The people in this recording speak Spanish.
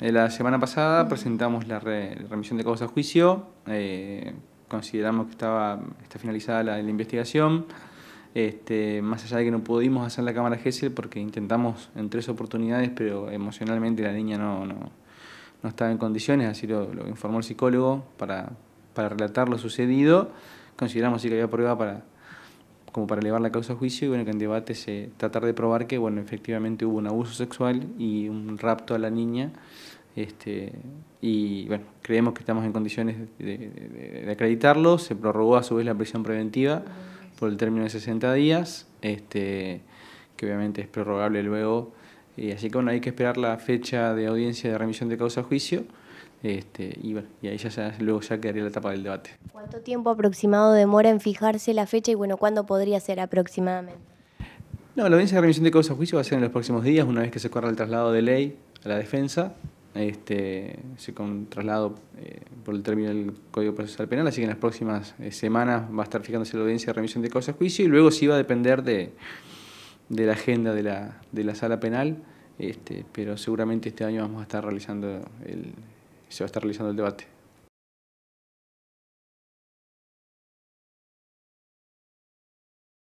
Eh, la semana pasada presentamos la remisión de causa a juicio, eh, consideramos que estaba, está finalizada la, investigación, este, más allá de que no pudimos hacer la cámara Gesell porque intentamos en tres oportunidades, pero emocionalmente la niña no, no, estaba en condiciones, así lo, informó el psicólogo para, para relatar lo sucedido, consideramos sí que había prueba para, como para elevar la causa a juicio y bueno, que en debate se tratar de probar que bueno, efectivamente hubo un abuso sexual y un rapto a la niña. Este, y bueno, creemos que estamos en condiciones de, acreditarlo. Se prorrogó a su vez la prisión preventiva por el término de 60 días, este, que obviamente es prorrogable luego. y eh, así que bueno, hay que esperar la fecha de audiencia de remisión de causa a juicio. Este, y, bueno, y ahí ya, luego ya quedaría la etapa del debate. ¿Cuánto tiempo aproximado demora en fijarse la fecha y bueno, cuándo podría ser aproximadamente? No, la audiencia de remisión de causa a juicio va a ser en los próximos días, una vez que se corra el traslado de ley a la defensa, este, con traslado eh, por el término del Código Procesal Penal, así que en las próximas eh, semanas va a estar fijándose la audiencia de remisión de causa a juicio y luego sí va a depender de, la agenda de la, de la sala penal, este, pero seguramente este año vamos a estar realizando el, se va a estar realizando el debate.